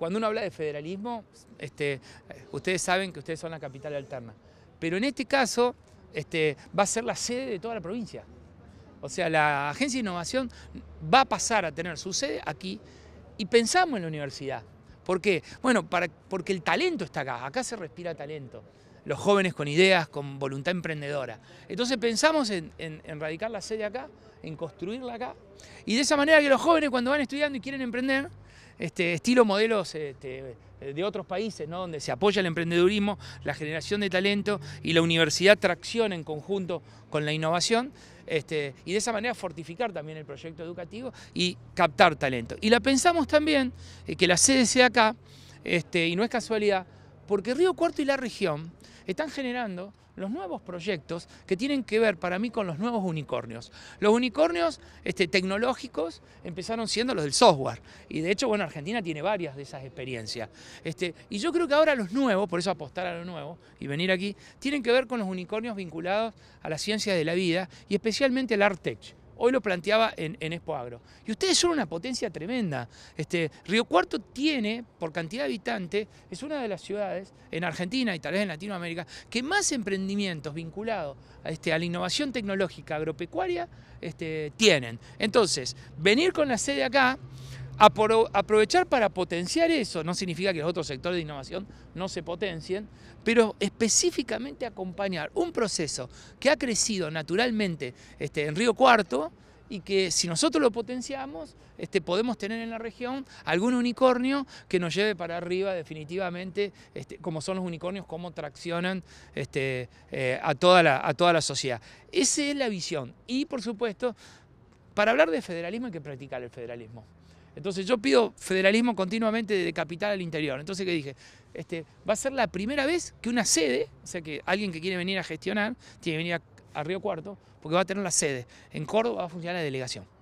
Cuando uno habla de federalismo, este, eh, ustedes saben que ustedes son la capital alterna. Pero en este caso este, va a ser la sede de toda la provincia. O sea, la Agencia de Innovación va a pasar a tener su sede aquí y pensamos en la universidad. ¿Por qué? Bueno, porque el talento está acá, acá se respira talento los jóvenes con ideas, con voluntad emprendedora. Entonces pensamos en, radicar la sede acá, en construirla acá, y de esa manera que los jóvenes cuando van estudiando y quieren emprender, este, estilo modelos este, de otros países, donde se apoya el emprendedurismo, la generación de talento y la universidad tracción en conjunto con la innovación, este, y de esa manera fortificar también el proyecto educativo y captar talento. Y la pensamos también, eh, que la sede sea acá, este, y no es casualidad, porque Río Cuarto y la región están generando los nuevos proyectos que tienen que ver para mí con los nuevos unicornios. Los unicornios este, tecnológicos empezaron siendo los del software y de hecho, bueno, Argentina tiene varias de esas experiencias. Este, y yo creo que ahora los nuevos, por eso apostar a lo nuevo y venir aquí, tienen que ver con los unicornios vinculados a la ciencia de la vida y especialmente el Artech. Hoy lo planteaba en, Expo Agro. Y ustedes son una potencia tremenda. Este, Río Cuarto tiene, por cantidad de habitantes, es una de las ciudades en Argentina y tal vez en Latinoamérica, que más emprendimientos vinculados a, este, a la innovación tecnológica agropecuaria este, tienen. Entonces, venir con la sede acá aprovechar para potenciar eso, no significa que los otros sectores de innovación no se potencien, pero específicamente acompañar un proceso que ha crecido naturalmente este, en Río Cuarto, y que si nosotros lo potenciamos, este, podemos tener en la región algún unicornio que nos lleve para arriba definitivamente, este, como son los unicornios, cómo traccionan este, eh, a, toda la, a toda la sociedad. Esa es la visión. Y por supuesto, para hablar de federalismo hay que practicar el federalismo. Entonces yo pido federalismo continuamente de capital al interior. Entonces que dije, este, va a ser la primera vez que una sede, o sea que alguien que quiere venir a gestionar, tiene que venir a, Río Cuarto, porque va a tener la sede. En Córdoba va a funcionar la delegación.